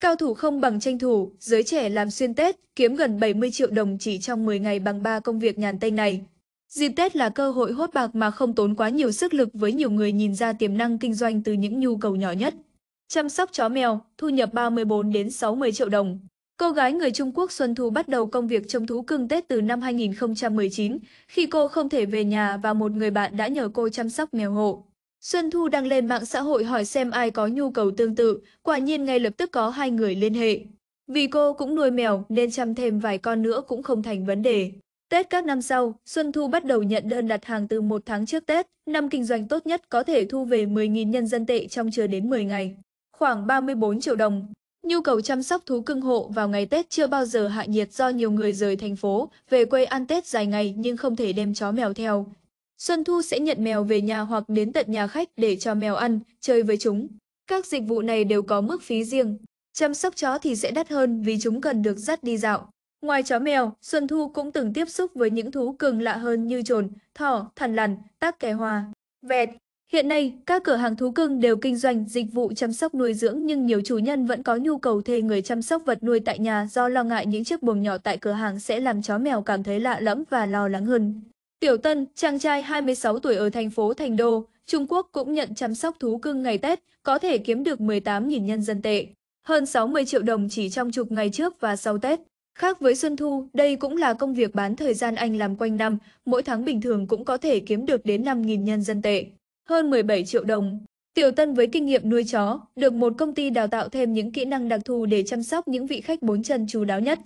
Cao thủ không bằng tranh thủ, giới trẻ làm xuyên Tết, kiếm gần 70 triệu đồng chỉ trong 10 ngày bằng 3 công việc nhàn tây này. Dịp Tết là cơ hội hốt bạc mà không tốn quá nhiều sức lực với nhiều người nhìn ra tiềm năng kinh doanh từ những nhu cầu nhỏ nhất. Chăm sóc chó mèo, thu nhập 34 đến 60 triệu đồng. Cô gái người Trung Quốc Xuân Thu bắt đầu công việc trông thú cưng Tết từ năm 2019, khi cô không thể về nhà và một người bạn đã nhờ cô chăm sóc mèo hộ. Xuân Thu đăng lên mạng xã hội hỏi xem ai có nhu cầu tương tự, quả nhiên ngay lập tức có hai người liên hệ. Vì cô cũng nuôi mèo nên chăm thêm vài con nữa cũng không thành vấn đề. Tết các năm sau, Xuân Thu bắt đầu nhận đơn đặt hàng từ một tháng trước Tết, năm kinh doanh tốt nhất có thể thu về 10.000 nhân dân tệ trong chưa đến 10 ngày, khoảng 34 triệu đồng. Nhu cầu chăm sóc thú cưng hộ vào ngày Tết chưa bao giờ hạ nhiệt do nhiều người rời thành phố, về quê ăn Tết dài ngày nhưng không thể đem chó mèo theo, Xuân Thu sẽ nhận mèo về nhà hoặc đến tận nhà khách để cho mèo ăn, chơi với chúng. Các dịch vụ này đều có mức phí riêng. Chăm sóc chó thì sẽ đắt hơn vì chúng cần được dắt đi dạo. Ngoài chó mèo, Xuân Thu cũng từng tiếp xúc với những thú cường lạ hơn như trồn, thỏ, thằn lằn, tác kè hoa, vẹt. Hiện nay, các cửa hàng thú cưng đều kinh doanh dịch vụ chăm sóc nuôi dưỡng nhưng nhiều chủ nhân vẫn có nhu cầu thuê người chăm sóc vật nuôi tại nhà do lo ngại những chiếc buồng nhỏ tại cửa hàng sẽ làm chó mèo cảm thấy lạ lẫm và lo lắng hơn. Tiểu Tân, chàng trai 26 tuổi ở thành phố Thành Đô, Trung Quốc cũng nhận chăm sóc thú cưng ngày Tết, có thể kiếm được 18.000 nhân dân tệ, hơn 60 triệu đồng chỉ trong chục ngày trước và sau Tết. Khác với Xuân Thu, đây cũng là công việc bán thời gian anh làm quanh năm, mỗi tháng bình thường cũng có thể kiếm được đến 5.000 nhân dân tệ, hơn 17 triệu đồng. Tiểu Tân với kinh nghiệm nuôi chó, được một công ty đào tạo thêm những kỹ năng đặc thù để chăm sóc những vị khách bốn chân chú đáo nhất,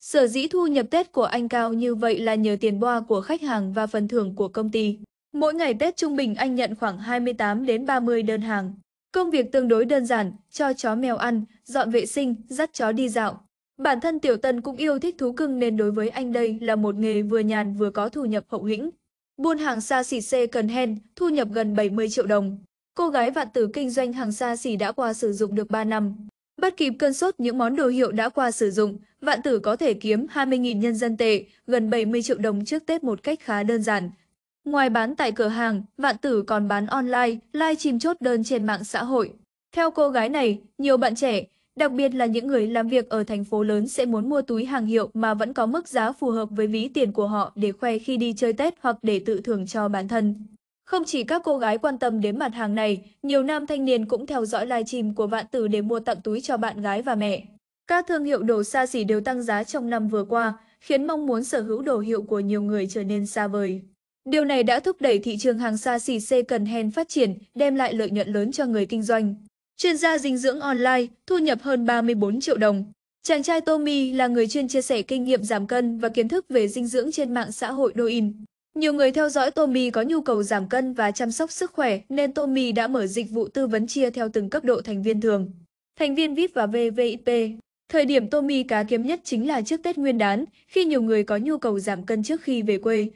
Sở dĩ thu nhập Tết của anh cao như vậy là nhờ tiền boa của khách hàng và phần thưởng của công ty. Mỗi ngày Tết trung bình anh nhận khoảng 28 đến 30 đơn hàng. Công việc tương đối đơn giản, cho chó mèo ăn, dọn vệ sinh, dắt chó đi dạo. Bản thân Tiểu Tân cũng yêu thích thú cưng nên đối với anh đây là một nghề vừa nhàn vừa có thu nhập hậu hĩnh. Buôn hàng xa xỉ second hand, thu nhập gần 70 triệu đồng. Cô gái vạn tử kinh doanh hàng xa xỉ đã qua sử dụng được 3 năm. Bắt kịp cơn sốt những món đồ hiệu đã qua sử dụng, vạn tử có thể kiếm 20.000 nhân dân tệ, gần 70 triệu đồng trước Tết một cách khá đơn giản. Ngoài bán tại cửa hàng, vạn tử còn bán online, live stream chốt đơn trên mạng xã hội. Theo cô gái này, nhiều bạn trẻ, đặc biệt là những người làm việc ở thành phố lớn sẽ muốn mua túi hàng hiệu mà vẫn có mức giá phù hợp với ví tiền của họ để khoe khi đi chơi Tết hoặc để tự thưởng cho bản thân. Không chỉ các cô gái quan tâm đến mặt hàng này, nhiều nam thanh niên cũng theo dõi livestream của Vạn Tử để mua tặng túi cho bạn gái và mẹ. Các thương hiệu đồ xa xỉ đều tăng giá trong năm vừa qua, khiến mong muốn sở hữu đồ hiệu của nhiều người trở nên xa vời. Điều này đã thúc đẩy thị trường hàng xa xỉ second hand phát triển, đem lại lợi nhuận lớn cho người kinh doanh. Chuyên gia dinh dưỡng online, thu nhập hơn 34 triệu đồng. Chàng trai Tommy là người chuyên chia sẻ kinh nghiệm giảm cân và kiến thức về dinh dưỡng trên mạng xã hội Douyin. Nhiều người theo dõi Tommy có nhu cầu giảm cân và chăm sóc sức khỏe nên Tommy đã mở dịch vụ tư vấn chia theo từng cấp độ thành viên thường, thành viên VIP và VVIP. Thời điểm Tommy cá kiếm nhất chính là trước Tết Nguyên đán, khi nhiều người có nhu cầu giảm cân trước khi về quê.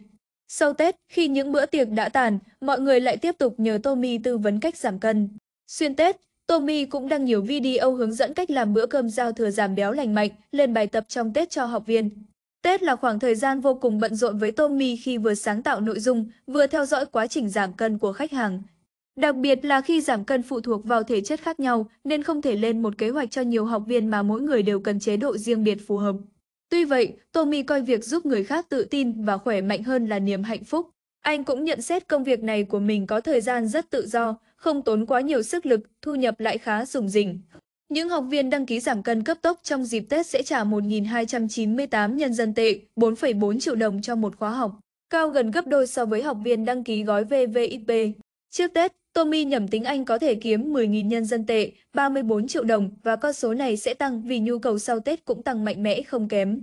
Sau Tết, khi những bữa tiệc đã tàn, mọi người lại tiếp tục nhờ Tommy tư vấn cách giảm cân. Xuyên Tết, Tommy cũng đăng nhiều video hướng dẫn cách làm bữa cơm giao thừa giảm béo lành mạnh, lên bài tập trong Tết cho học viên. Tết là khoảng thời gian vô cùng bận rộn với Tommy khi vừa sáng tạo nội dung, vừa theo dõi quá trình giảm cân của khách hàng. Đặc biệt là khi giảm cân phụ thuộc vào thể chất khác nhau nên không thể lên một kế hoạch cho nhiều học viên mà mỗi người đều cần chế độ riêng biệt phù hợp. Tuy vậy, Tommy coi việc giúp người khác tự tin và khỏe mạnh hơn là niềm hạnh phúc. Anh cũng nhận xét công việc này của mình có thời gian rất tự do, không tốn quá nhiều sức lực, thu nhập lại khá rủng rỉnh. Những học viên đăng ký giảm cân cấp tốc trong dịp Tết sẽ trả 1.298 nhân dân tệ, 4,4 triệu đồng cho một khóa học, cao gần gấp đôi so với học viên đăng ký gói VVIP. Trước Tết, Tommy nhẩm tính Anh có thể kiếm 10.000 nhân dân tệ, 34 triệu đồng và con số này sẽ tăng vì nhu cầu sau Tết cũng tăng mạnh mẽ không kém.